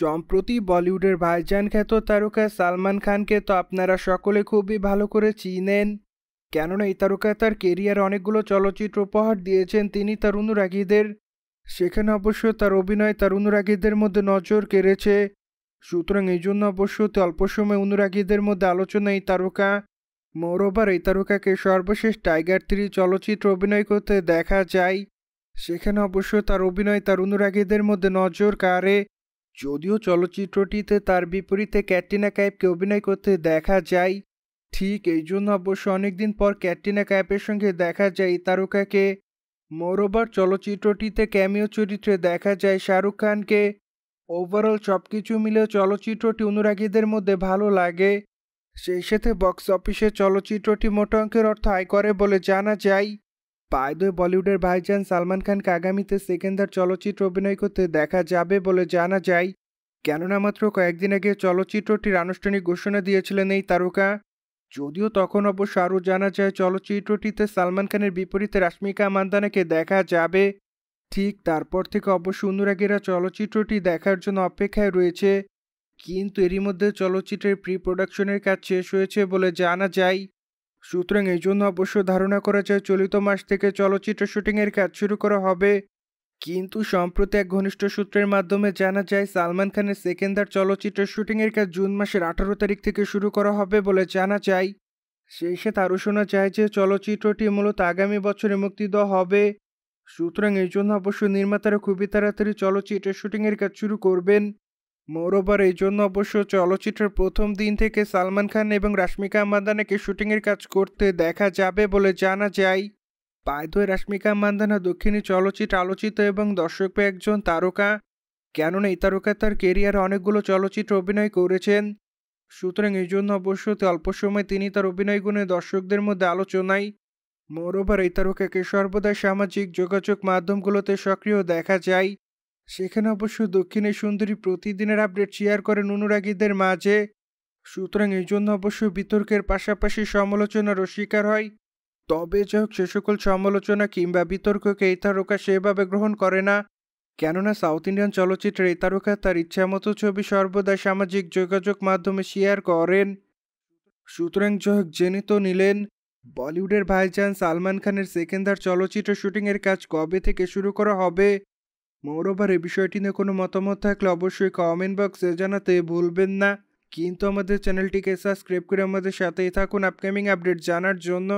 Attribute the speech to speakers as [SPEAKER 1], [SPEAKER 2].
[SPEAKER 1] সম্প্রতি বলিউডের ভাইজান খ্যাত তারকা সালমান খানকে তো আপনারা সকলে খুবই ভালো করে চিনেন কেননা এই তারকা তার কেরিয়ার অনেকগুলো চলচ্চিত্র উপহার দিয়েছেন তিনি তার অনুরাগীদের সেখানে অবশ্য তার অভিনয় তার অনুরাগীদের মধ্যে নজর কেড়েছে সুতরাং এই জন্য অবশ্য অল্প সময় অনুরাগীদের মধ্যে আলোচনা এই তারকা মোরোবার এই তারকাকে সর্বশেষ টাইগার থ্রি চলচ্চিত্র অভিনয় করতে দেখা যায় সেখানে অবশ্য তার অভিনয় তার অনুরাগীদের মধ্যে নজর কাড়ে যদিও চলচ্চিত্রটিতে তার বিপরীতে ক্যাটরিনা কাইফকে অভিনয় করতে দেখা যায় ঠিক এই জন্য অবশ্য অনেকদিন পর ক্যাটরিনা কাইফের সঙ্গে দেখা যায় তারকাকে মোরোবার চলচ্চিত্রটিতে ক্যামিও চরিত্রে দেখা যায় শাহরুখ খানকে ওভারঅল সব কিছু মিলে চলচ্চিত্রটি অনুরাগীদের মধ্যে ভালো লাগে সেই সাথে বক্স অফিসে চলচ্চিত্রটি মোটা অঙ্কের অর্থ আয় করে বলে জানা যায় পায়দয় বলিউডের ভাইজান সালমান খানকে আগামীতে সেকেন্দার চলচ্চিত্র অভিনয় করতে দেখা যাবে বলে জানা যায় কেননা মাত্র কয়েকদিন আগে চলচ্চিত্রটির আনুষ্ঠানিক ঘোষণা দিয়েছিলেন এই তারকা যদিও তখন অবশ্য আরও জানা যায় চলচ্চিত্রটিতে সালমান খানের বিপরীতে রাশ্মিকা মান্দানাকে দেখা যাবে ঠিক তারপর থেকে অবশ্য অনুরাগীরা চলচ্চিত্রটি দেখার জন্য অপেক্ষায় রয়েছে কিন্তু এরই মধ্যে চলচ্চিত্রের প্রি প্রোডাকশনের কাজ শেষ হয়েছে বলে জানা যায় সুতরাং এই জন্য অবশ্য ধারণা করা যায় চলিত মাস থেকে চলচ্চিত্র শুটিংয়ের কাজ শুরু করা হবে কিন্তু সম্প্রতি এক ঘনিষ্ঠ সূত্রের মাধ্যমে জানা যায় সালমান খানের সেকেন্ডার চলচ্চিত্র শুটিংয়ের কাজ জুন মাসের আঠারো তারিখ থেকে শুরু করা হবে বলে জানা যায় সেই সাথে আরও শোনা যায় যে চলচ্চিত্রটি মূলত আগামী বছরে মুক্তি দেওয়া হবে সুতরাং এই জন্য অবশ্য নির্মাতারা খুবই তাড়াতাড়ি চলচ্চিত্রের শুটিংয়ের কাজ শুরু করবেন মোরোবার এই জন্য অবশ্য চলচ্চিত্রের প্রথম দিন থেকে সালমান খান এবং রাশ্মিকা মান্দানাকে শুটিংয়ের কাজ করতে দেখা যাবে বলে জানা যায় পায়দয় রাশ্মিকা মান্দানা দক্ষিণী চলচ্চিত্র আলোচিত এবং দর্শক একজন তারকা কেননা এই তারকা তার কেরিয়ারে অনেকগুলো চলচ্চিত্র অভিনয় করেছেন সুতরাং এই জন্য অবশ্য অল্প সময় তিনি তার অভিনয় গুণে দর্শকদের মধ্যে আলোচনায় মোরোবার এই তারকাকে সর্বদা সামাজিক যোগাযোগ মাধ্যমগুলোতে সক্রিয় দেখা যায় সেখানে অবশ্য দক্ষিণে সুন্দরী প্রতিদিনের আপডেট শেয়ার করেন অনুরাগীদের মাঝে সুতরাং এই জন্য অবশ্য বিতর্কের পাশাপাশি সমালোচনারও শিকার হয় তবে যাই হোক সে সকল সমালোচনা কিংবা বিতর্ককে এই তারকা সেভাবে গ্রহণ করে না কেননা সাউথ ইন্ডিয়ান চলচ্চিত্রের এই তারকা তার ইচ্ছামতো ছবি সর্বদা সামাজিক যোগাযোগ মাধ্যমে শেয়ার করেন সুতরাং হোক জেনে তো নিলেন বলিউডের ভাইজান সালমান খানের সেকেন্ডার চলচ্চিত্র শুটিংয়ের কাজ কবে থেকে শুরু করা হবে মোরোভার এ বিষয়টি নিয়ে কোনো মতামত থাকলে অবশ্যই কমেন্ট বক্সে জানাতে ভুলবেন না কিন্তু আমাদের চ্যানেলটিকে সাবস্ক্রাইব করে আমাদের সাথেই থাকুন আপকামিং আপডেট জানার জন্য